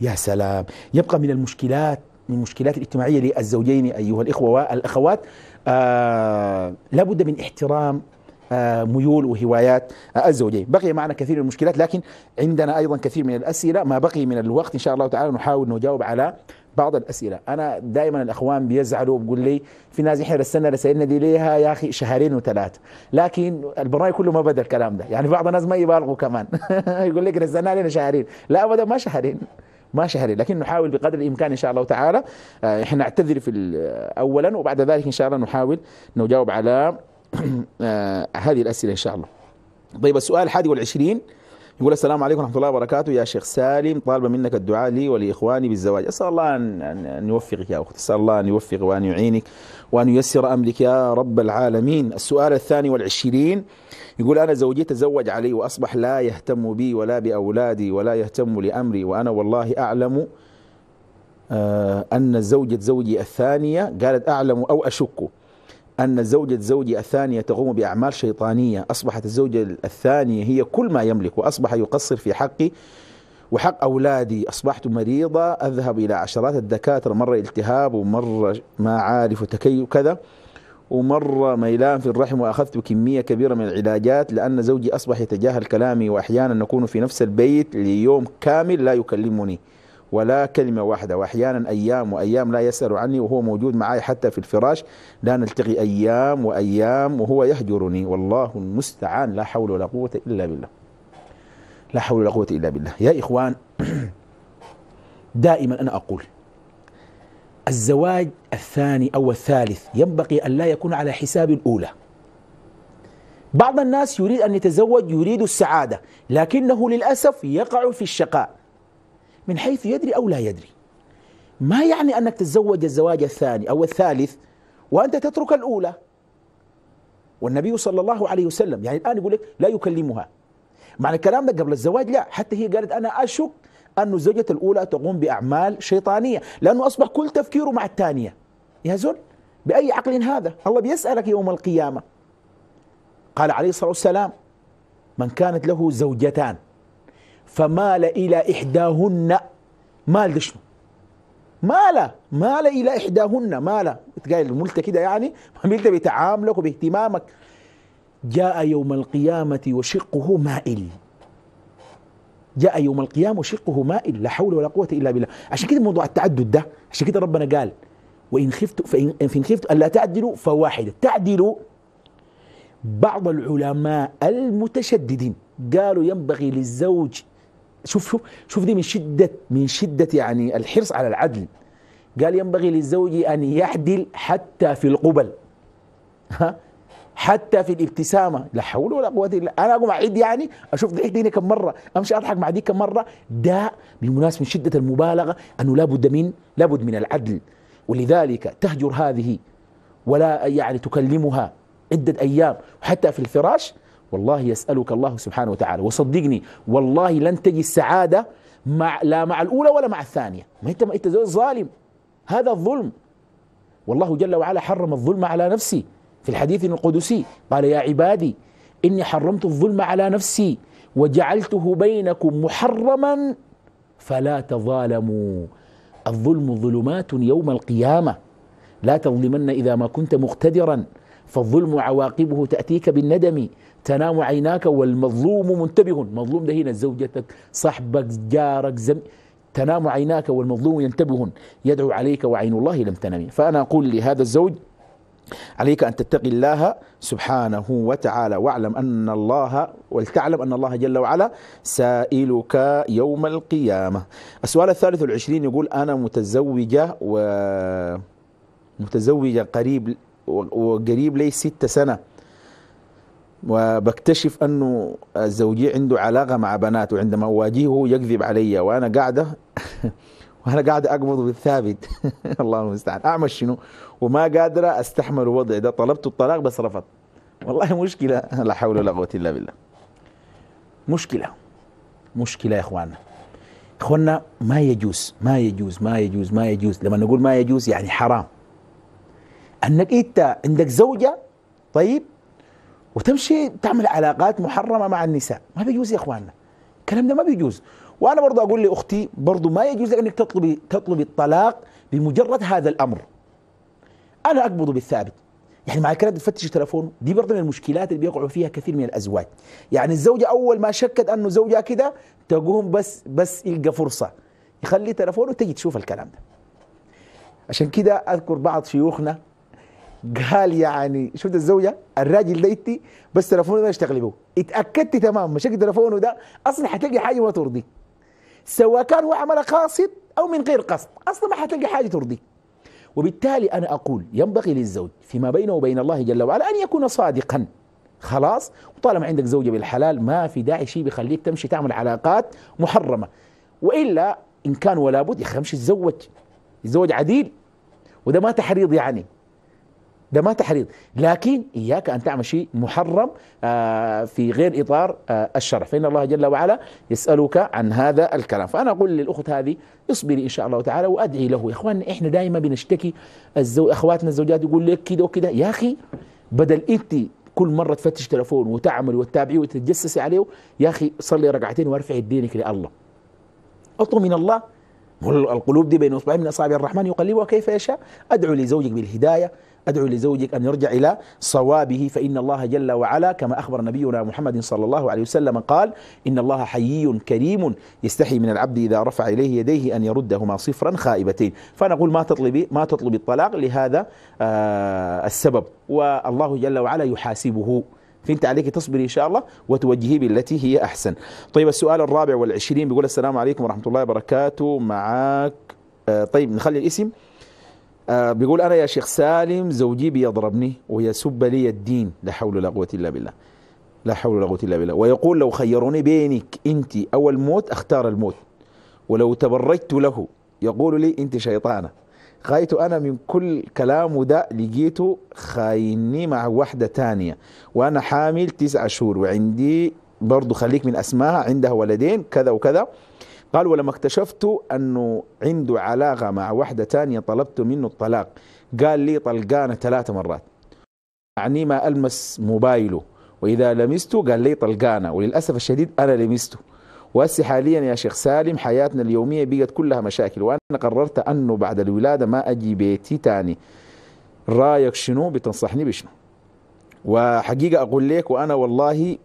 يا سلام يبقى من المشكلات من المشكلات الاجتماعية للزوجين أيها الإخوة والأخوات آه، لابد من احترام آه، ميول وهوايات الزوجين آه، بقي معنا كثير من المشكلات لكن عندنا أيضا كثير من الأسئلة ما بقي من الوقت إن شاء الله تعالى نحاول نجاوب على بعض الاسئله انا دائما الاخوان بيزعلوا بيقول لي في ناس احنا رسلنا رسائلنا دي ليها يا اخي شهرين وثلاثه لكن البراي كله ما بدا الكلام ده يعني بعض الناس ما يبالغوا كمان يقول لك رسلنا لنا شهرين لا ابدا ما شهرين ما شهري لكن نحاول بقدر الامكان ان شاء الله تعالى آه، احنا نعتذر في اولا وبعد ذلك ان شاء الله نحاول نجاوب على آه، هذه الاسئله ان شاء الله. طيب السؤال الحادي والعشرين يقول السلام عليكم ورحمه الله وبركاته يا شيخ سالم طالبه منك الدعاء لي ولاخواني بالزواج اسال الله ان ان يوفقك يا اختي اسال الله ان يوفق وان يعينك وأن ييسر أمرك يا رب العالمين السؤال الثاني والعشرين يقول أنا زوجي تزوج علي وأصبح لا يهتم بي ولا بأولادي ولا يهتم لأمري وأنا والله أعلم آه، أن زوجة زوجي الثانية قالت أعلم أو أشك أن زوجة زوجي الثانية تقوم بأعمال شيطانية أصبحت الزوجة الثانية هي كل ما يملك وأصبح يقصر في حقي وحق أولادي أصبحت مريضة أذهب إلى عشرات الدكاترة مرة التهاب ومرة ما عارف وتكيف كذا ومرة ميلان في الرحم وأخذت كمية كبيرة من العلاجات لأن زوجي أصبح يتجاهل كلامي وأحيانا نكون في نفس البيت ليوم كامل لا يكلمني ولا كلمة واحدة وأحيانا أيام وأيام لا يسأل عني وهو موجود معي حتى في الفراش لا نلتقي أيام وأيام وهو يهجرني والله المستعان لا حول ولا قوة إلا بالله لا حول ولا قوة إلا بالله يا إخوان دائما أنا أقول الزواج الثاني أو الثالث ينبغي أن لا يكون على حساب الأولى بعض الناس يريد أن يتزوج يريد السعادة لكنه للأسف يقع في الشقاء من حيث يدري أو لا يدري ما يعني أنك تتزوج الزواج الثاني أو الثالث وأنت تترك الأولى والنبي صلى الله عليه وسلم يعني الآن يقول لك لا يكلمها معنى الكلام ده قبل الزواج لا حتى هي قالت أنا أشك أن الزوجة الأولى تقوم بأعمال شيطانية لأنه أصبح كل تفكيره مع الثانية يا زول بأي عقل هذا الله بيسألك يوم القيامة قال عليه الصلاة والسلام من كانت له زوجتان فمال إلى إحداهن مال دشنو مال مال إلى إحداهن مال تقايل ملت كده يعني ملت بتعاملك وباهتمامك جاء يوم القيامة وشقه مائل جاء يوم القيامة وشقه مائل لا حول ولا قوة إلا بالله عشان كده موضوع التعدد ده عشان كده ربنا قال وإن خفت فإن خفت ألا تعدلوا فواحدة تعدلوا بعض العلماء المتشددين قالوا ينبغي للزوج شوف شوف شوف دي من شدة من شدة يعني الحرص على العدل قال ينبغي للزوج أن يعدل حتى في القبل ها حتى في الابتسامه لا حول ولا قوه الا انا اقوم اعيد يعني اشوف ضحك ديني كم مره امشي اضحك مع دي كم مره ده بالمناسبه من شده المبالغه انه لابد من لابد من العدل ولذلك تهجر هذه ولا يعني تكلمها عده ايام وحتى في الفراش والله يسالك الله سبحانه وتعالى وصدقني والله لن تجي السعاده مع لا مع الاولى ولا مع الثانيه ما انت ما انت زول ظالم هذا الظلم والله جل وعلا حرم الظلم على نفسه في الحديث القدسي قال يا عبادي إني حرمت الظلم على نفسي وجعلته بينكم محرما فلا تظالموا الظلم ظلمات يوم القيامة لا تظلمن إذا ما كنت مقتدرا فالظلم عواقبه تأتيك بالندم تنام عيناك والمظلوم منتبه مظلوم دهين زوجتك صاحبك جارك زم تنام عيناك والمظلوم ينتبه يدعو عليك وعين الله لم تنم فأنا أقول لهذا الزوج عليك أن تتقي الله سبحانه وتعالى واعلم أن الله ولتعلم أن الله جل وعلا سائلك يوم القيامة السؤال الثالث والعشرين يقول أنا متزوجة و متزوجة قريب وقريب لي ست سنة وبكتشف أنه زوجي عنده علاقة مع بنات وعندما أواجهه يكذب علي وأنا قاعدة وانا قاعد اقبض بالثابت الله المستعان اعمل شنو وما قادره استحمل الوضع ده طلبت الطلاق بس رفض والله مشكله لا حول ولا قوه الا بالله مشكله مشكله يا اخواننا اخواننا ما يجوز ما يجوز ما يجوز ما يجوز لما نقول ما يجوز يعني حرام انك انت عندك زوجه طيب وتمشي تعمل علاقات محرمه مع النساء ما بيجوز يا اخواننا الكلام ده ما بيجوز وانا برضه اقول لاختي برضه ما يجوز لك انك تطلبي تطلبي الطلاق بمجرد هذا الامر انا اقبض بالثابت يعني مع كده تفتش تلفونه دي برضه من المشكلات اللي بيقعوا فيها كثير من الازواج يعني الزوجه اول ما شكت انه زوجها كده تقوم بس بس يلقى فرصه يخلي تلفونه تجي تشوف الكلام ده عشان كده اذكر بعض شيوخنا قال يعني شفت الزوجه الراجل ده بس تلفونه ده اشتغلي به اتاكدتي تمام مشاكل تلفونه ده اصلا حتلقي حاجه ما ترضيك سواء كان هو عمل قاصد أو من غير قصد أصلا ما حتلقى حاجة ترضيك. وبالتالي أنا أقول ينبغي للزوج فيما بينه وبين الله جل وعلا أن يكون صادقا خلاص وطالما عندك زوجة بالحلال ما في داعي شيء بيخليك تمشي تعمل علاقات محرمة وإلا إن كان ولا بد يا أخي امشي تزوج يتزوج عديل وده ما تحريض يعني ده ما تحريض لكن إياك أن تعمل شيء محرم آه، في غير إطار آه، الشرع فإن الله جل وعلا يسألك عن هذا الكلام فأنا أقول للأخت هذه اصبري إن شاء الله تعالى وأدعي له يا إخوان إحنا دائما بنشتكي الزو... أخواتنا الزوجات يقول لك كده وكده يا أخي بدل أنت كل مرة تفتش تلفون وتعمل وتتابعي وتتجسسي عليه يا أخي صلي ركعتين وارفعي دينك لله أطلب من الله القلوب دي بين اصبعين من اصابع الرحمن يقلبها كيف يشاء ادعو لزوجك بالهدايه أدعو لزوجك أن يرجع إلى صوابه فإن الله جل وعلا كما أخبر نبينا محمد صلى الله عليه وسلم قال إن الله حيي كريم يستحي من العبد إذا رفع إليه يديه أن يردهما صفرا خائبتين فنقول ما تطلبي إيه؟ ما تطلبي الطلاق لهذا آه، السبب والله جل وعلا يحاسبه فانت عليك تصبري ان شاء الله وتوجهي بالتي هي احسن. طيب السؤال الرابع والعشرين بيقول السلام عليكم ورحمه الله وبركاته معك آه، طيب نخلي الاسم آه بيقول أنا يا شيخ سالم زوجي بيضربني ويسب لي الدين لا حول ولا قوة إلا بالله لا حول ولا قوة إلا بالله ويقول لو خيروني بينك أنت أو الموت أختار الموت ولو تبرجت له يقول لي أنت شيطانة خايت أنا من كل كلامه ده لقيته خايني مع واحدة تانية وأنا حامل تسعة شهور وعندي برضو خليك من أسماها عندها ولدين كذا وكذا قال ولما اكتشفت أنه عنده علاقة مع واحدة تانية طلبت منه الطلاق قال لي طلقانة ثلاث مرات يعني ما ألمس موبايله وإذا لمسته قال لي طلقانة وللأسف الشديد أنا لمسته وهسه حاليا يا شيخ سالم حياتنا اليومية بقت كلها مشاكل وأنا قررت أنه بعد الولادة ما أجي بيتي تاني رايك شنو بتنصحني بشنو وحقيقة أقول لك وأنا والله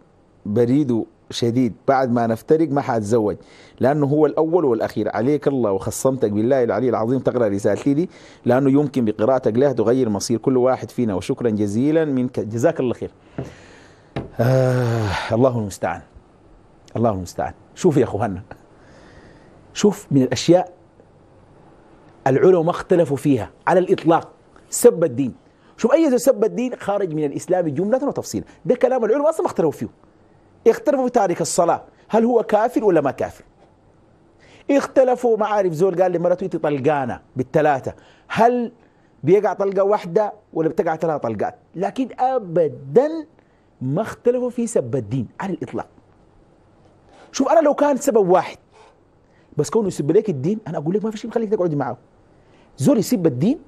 بريد شديد بعد ما نفترق ما حاتزوج لانه هو الاول والاخير عليك الله وخصمتك بالله العلي العظيم تقرا رسالتي دي لانه يمكن بقراءتك لها تغير مصير كل واحد فينا وشكرا جزيلا منك جزاك الله خير آه الله المستعان الله المستعان شوف يا اخوانا شوف من الاشياء العلماء اختلفوا فيها على الاطلاق سب الدين شوف اي سب الدين خارج من الاسلام جمله وتفصيلا ده كلام العلماء اصلا ما اختلفوا فيه اختلفوا في تارك الصلاة هل هو كافر ولا ما كافر اختلفوا ما عارف زول قال لمرته انت طلقانه بالثلاثه هل بيقع طلقه واحده ولا بتقع ثلاث طلقات لكن ابدا ما اختلفوا في سب الدين على الاطلاق شوف انا لو كان سبب واحد بس كونه يسب لك الدين انا اقول لك ما في شيء يخليك تقعدي معه زول يسب الدين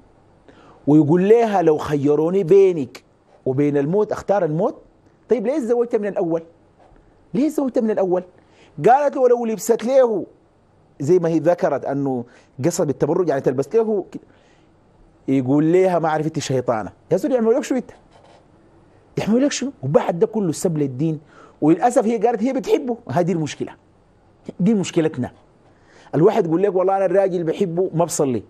ويقول لها لو خيروني بينك وبين الموت اختار الموت طيب ليه تزوجت من الاول ليه زوجته من الأول قالت له لو لبست له زي ما هي ذكرت أنه قصة بالتبرج يعني تلبس له يقول ليها ما عرفتي شيطانة يا زول يعملوا لك شو أنت يعملوا لك شو وبعد ده كله سب للدين وللأسف هي قالت هي بتحبه هذه المشكلة دي مشكلتنا الواحد يقول لك والله أنا الراجل بحبه ما بصلي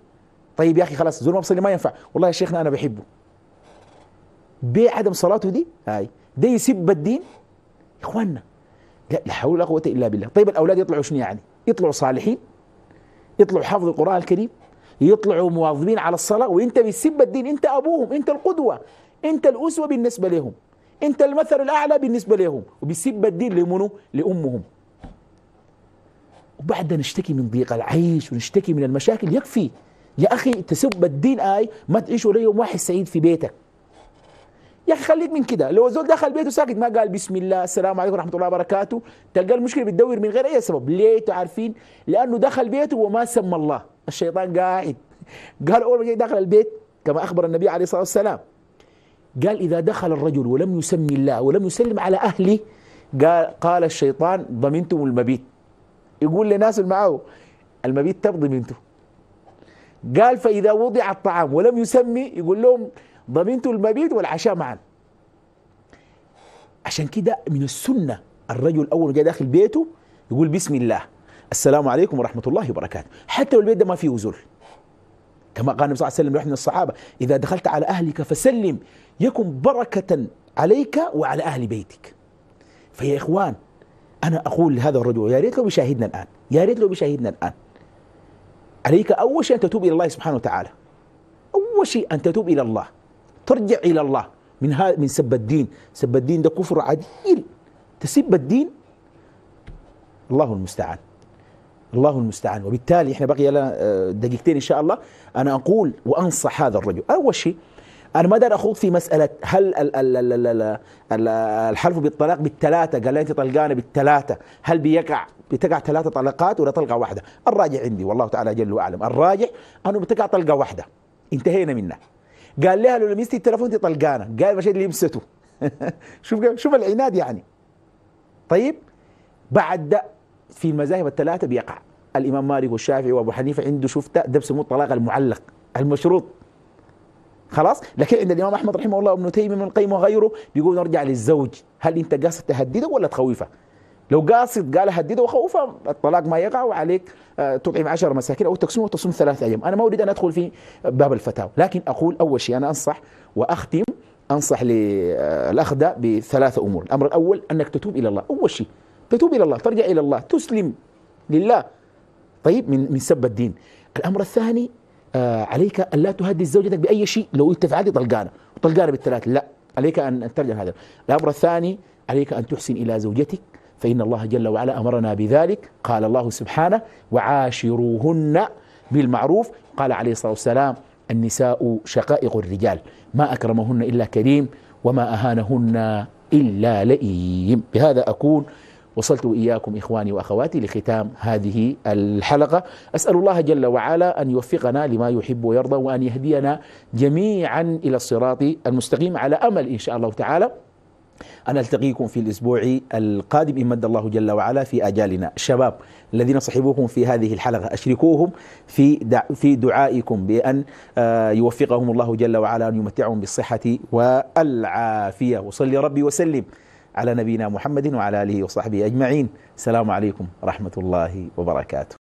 طيب يا أخي خلاص زول ما بصلي ما ينفع والله يا شيخنا أنا بحبه بعدم عدم صلاته دي هاي ده يسب الدين اخواننا لا حول ولا قوة إلا بالله طيب الأولاد يطلعوا شنو يعني يطلعوا صالحين يطلعوا حافظ القرآن الكريم يطلعوا مواظبين على الصلاة وانت بتسب الدين انت أبوهم انت القدوة انت الأسوة بالنسبة لهم انت المثل الأعلى بالنسبة لهم وبتسب الدين لمنو لأمهم وبعد نشتكي من ضيق العيش ونشتكي من المشاكل يكفي يا أخي تسب الدين آي ما تعيش ولا يوم واحد سعيد في بيتك يا اخي خليك من كده لو زول دخل بيته ساكت ما قال بسم الله السلام عليكم ورحمه الله وبركاته تلقى المشكله بتدور من غير اي سبب ليه عارفين لانه دخل بيته وما سمى الله الشيطان قاعد قال اول ما جاي داخل البيت كما اخبر النبي عليه الصلاه والسلام قال اذا دخل الرجل ولم يسمي الله ولم يسلم على اهله قال قال الشيطان ضمنتم المبيت يقول لناس معه المبيت تبضي بنته قال فإذا وضع الطعام ولم يسمي يقول لهم ضمنت المبيت والعشاء معا عشان كده من السنة الرجل أول جاء داخل بيته يقول بسم الله السلام عليكم ورحمة الله وبركاته حتى لو البيت ده ما فيه وزر كما قال النبي صلى الله عليه وسلم لواحد من الصحابة إذا دخلت على أهلك فسلم يكن بركة عليك وعلى أهل بيتك فيا إخوان أنا أقول لهذا الرجل يا ريت لو بيشاهدنا الآن يا ريت لو بيشاهدنا الآن عليك أول شيء أن تتوب إلى الله سبحانه وتعالى أول شيء أن تتوب إلى الله ترجع الى الله من من سب الدين سب الدين ده كفر عديل تسب الدين الله المستعان الله المستعان وبالتالي احنا بقي لنا آه، دقيقتين ان شاء الله انا اقول وانصح هذا الرجل اول شيء انا ما دار اخوض في مساله هل الحلف بالطلاق بالثلاثه قال انت طلقانه بالثلاثه هل بيقع بتقع ثلاثه طلقات ولا طلقه واحده الراجع عندي والله تعالى جل واعلم الراجع انه بتقع طلقه واحده انتهينا منها قال لها لو لمستي التلفون انت طلقانه قال مشيت لمسته شوف شوف العناد يعني طيب بعد ده في المذاهب الثلاثه بيقع الامام مالك والشافعي وابو حنيفه عنده شفت ده بسموه الطلاق المعلق المشروط خلاص لكن عند الامام احمد رحمه الله وابن تيميه من القيم وغيره بيقول نرجع للزوج هل انت قاصد تهديده ولا تخوفه لو قاصد قال هدده وخوفه الطلاق ما يقع وعليك آه، تطعم 10 مساكين او تقسمه وتصوم ثلاث ايام، انا ما اريد ان ادخل في باب الفتاوى، لكن اقول اول شيء انا انصح واختم انصح للاخ آه، ده بثلاثه امور، الامر الاول انك تتوب الى الله، اول شيء تتوب الى الله، ترجع الى الله، تسلم لله. طيب من من سب الدين. الامر الثاني آه، عليك ان لا تهدد زوجتك باي شيء لو انت فعلت طلقانه، طلقانه بالثلاثه، لا، عليك ان ترجع هذا. الامر الثاني عليك ان تحسن الى زوجتك فإن الله جل وعلا أمرنا بذلك قال الله سبحانه وعاشروهن بالمعروف قال عليه الصلاة والسلام النساء شقائق الرجال ما أكرمهن إلا كريم وما أهانهن إلا لئيم بهذا أكون وصلت إياكم إخواني وأخواتي لختام هذه الحلقة أسأل الله جل وعلا أن يوفقنا لما يحب ويرضى وأن يهدينا جميعا إلى الصراط المستقيم على أمل إن شاء الله تعالى أنا ألتقيكم في الأسبوع القادم إن مد الله جل وعلا في أجالنا الشباب الذين صحبوكم في هذه الحلقة أشركوهم في في دعائكم بأن آه، يوفقهم الله جل وعلا أن يمتعهم بالصحة والعافية وصلي ربي وسلم على نبينا محمد وعلى آله وصحبه أجمعين السلام عليكم ورحمة الله وبركاته